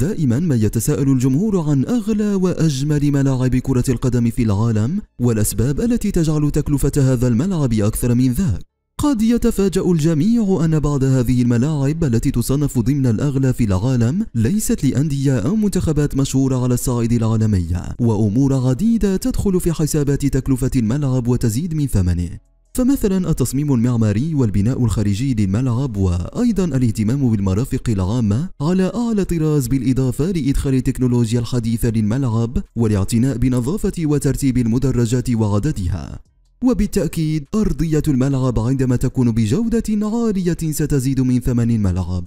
دائما ما يتساءل الجمهور عن أغلى وأجمل ملاعب كرة القدم في العالم والأسباب التي تجعل تكلفة هذا الملعب أكثر من ذاك قد يتفاجأ الجميع أن بعض هذه الملاعب التي تصنف ضمن الأغلى في العالم ليست لأندية أو منتخبات مشهورة على الصعيد العالمي وأمور عديدة تدخل في حسابات تكلفة الملعب وتزيد من ثمنه فمثلا التصميم المعماري والبناء الخارجي للملعب وأيضا الاهتمام بالمرافق العامة على أعلى طراز بالإضافة لإدخال التكنولوجيا الحديثة للملعب والاعتناء بنظافة وترتيب المدرجات وعددها وبالتأكيد أرضية الملعب عندما تكون بجودة عالية ستزيد من ثمن الملعب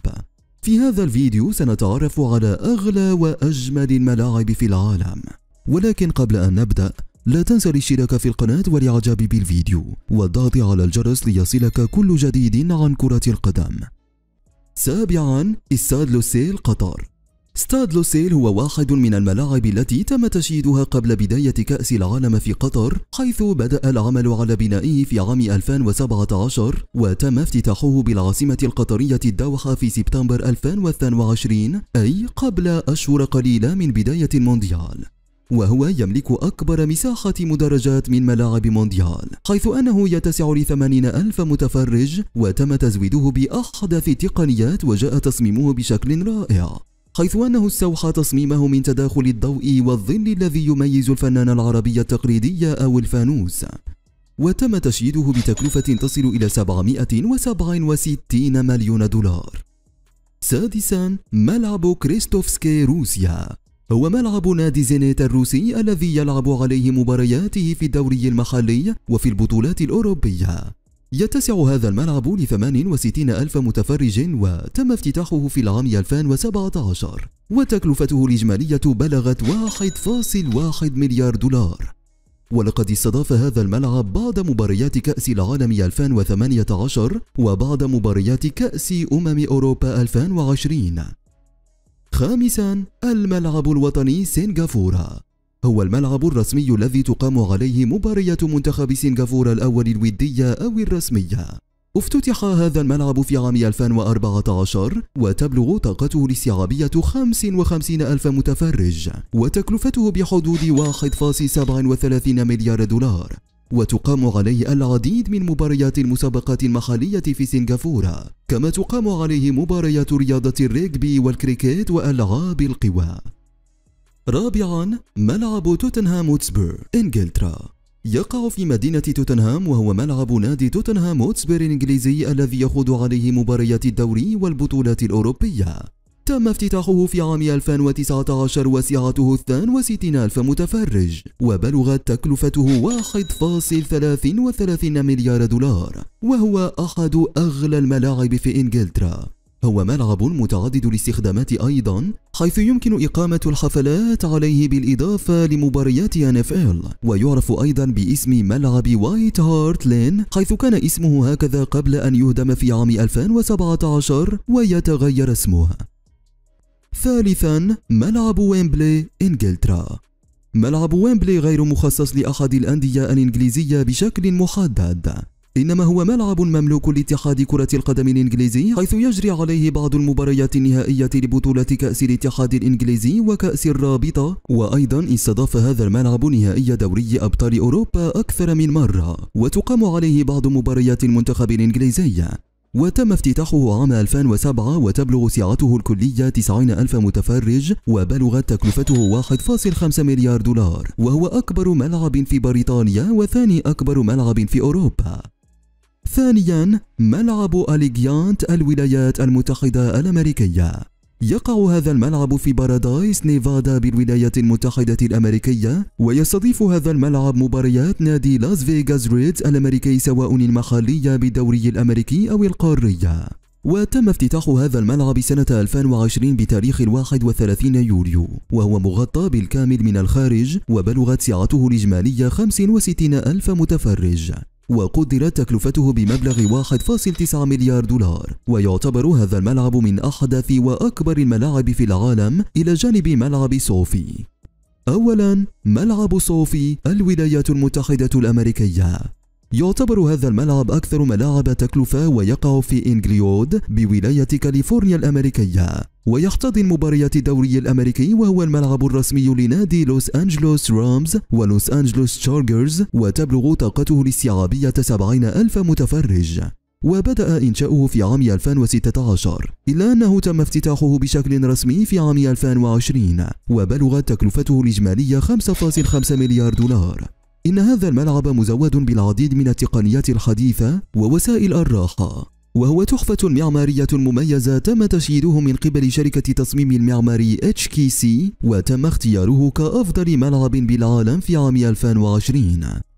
في هذا الفيديو سنتعرف على أغلى وأجمل الملاعب في العالم ولكن قبل أن نبدأ لا تنسى الاشتراك في القناة والإعجاب بالفيديو والضغط على الجرس ليصلك كل جديد عن كرة القدم سابعا استاد لوسيل قطر استاد لوسيل هو واحد من الملاعب التي تم تشييدها قبل بداية كأس العالم في قطر حيث بدأ العمل على بنائه في عام 2017 وتم افتتاحه بالعاصمة القطرية الدوحة في سبتمبر 2022 أي قبل أشهر قليلة من بداية المونديال وهو يملك أكبر مساحة مدرجات من ملاعب مونديال حيث أنه يتسع لثمانين ألف متفرج وتم تزويده بأحدث التقنيات وجاء تصميمه بشكل رائع حيث أنه استوحى تصميمه من تداخل الضوء والظل الذي يميز الفنان العربي التقليدي أو الفانوس وتم تشييده بتكلفة تصل إلى 767 مليون دولار سادسا ملعب كريستوفسكي روسيا هو ملعب نادي زينيت الروسي الذي يلعب عليه مبارياته في الدوري المحلي وفي البطولات الأوروبية يتسع هذا الملعب ل 68 ألف متفرج وتم افتتاحه في العام 2017 وتكلفته الإجمالية بلغت 1.1 مليار دولار ولقد استضاف هذا الملعب بعض مباريات كأس العالم 2018 وبعض مباريات كأس أمم أوروبا 2020 خامسا الملعب الوطني سنغافورة هو الملعب الرسمي الذي تقام عليه مباريات منتخب سنغافورة الأول الودية أو الرسمية افتتح هذا الملعب في عام 2014 وتبلغ طاقته الاستيعابية 55 ألف متفرج وتكلفته بحدود 1.37 مليار دولار وتقام عليه العديد من مباريات المسابقات المحلية في سنغافورة كما تقام عليه مباريات رياضة الريغبي والكريكيت وألعاب القوى رابعا ملعب توتنهام هوتسبير انجلترا يقع في مدينة توتنهام وهو ملعب نادي توتنهام هوتسبير الإنجليزي الذي يخوض عليه مباريات الدوري والبطولات الأوروبية تم افتتاحه في عام 2019 وسعته 62 ألف متفرج وبلغت تكلفته 1.33 مليار دولار وهو أحد أغلى الملاعب في إنجلترا هو ملعب متعدد الاستخدامات أيضا حيث يمكن إقامة الحفلات عليه بالإضافة لمباريات NFL ويعرف أيضا باسم ملعب وايت هارت لين حيث كان اسمه هكذا قبل أن يهدم في عام 2017 ويتغير اسمه ثالثا ملعب ويمبلي إنجلترا ملعب ويمبلي غير مخصص لأحد الأندية الإنجليزية بشكل محدد إنما هو ملعب مملوك لاتحاد كرة القدم الإنجليزي حيث يجري عليه بعض المباريات النهائية لبطولة كأس الاتحاد الإنجليزي وكأس الرابطة وأيضا استضاف هذا الملعب نهائي دوري أبطال أوروبا أكثر من مرة وتقام عليه بعض مباريات المنتخب الإنجليزي وتم افتتاحه عام 2007 وتبلغ سعته الكلية 90 ألف متفرج وبلغت تكلفته 1.5 مليار دولار وهو أكبر ملعب في بريطانيا وثاني أكبر ملعب في أوروبا ثانيا ملعب أليجيانت الولايات المتحدة الأمريكية يقع هذا الملعب في بارادايس نيفادا بالولايات المتحدة الأمريكية ويستضيف هذا الملعب مباريات نادي لاس فيغاس ريدز الأمريكي سواء المحلية بالدوري الأمريكي أو القارية وتم افتتاح هذا الملعب سنة 2020 بتاريخ 31 يوليو وهو مغطى بالكامل من الخارج وبلغت سعته الإجمالية 65 ألف متفرج وقدرت تكلفته بمبلغ 1.9 مليار دولار ويعتبر هذا الملعب من أحدث وأكبر الملاعب في العالم إلى جانب ملعب صوفي أولا ملعب صوفي الولايات المتحدة الأمريكية يعتبر هذا الملعب أكثر ملاعب تكلفة ويقع في إنجليود بولاية كاليفورنيا الأمريكية ويحتضن مباريات الدوري الأمريكي وهو الملعب الرسمي لنادي لوس أنجلوس رامز ولوس أنجلوس تشارجرز وتبلغ طاقته الاستيعابية 70 ألف متفرج وبدأ إنشاؤه في عام 2016 إلا أنه تم افتتاحه بشكل رسمي في عام 2020 وبلغت تكلفته الإجمالية 5.5 مليار دولار إن هذا الملعب مزود بالعديد من التقنيات الحديثة ووسائل الراحة وهو تحفة معمارية مميزة تم تشييده من قبل شركة تصميم المعماري HKC وتم اختياره كأفضل ملعب بالعالم في عام 2020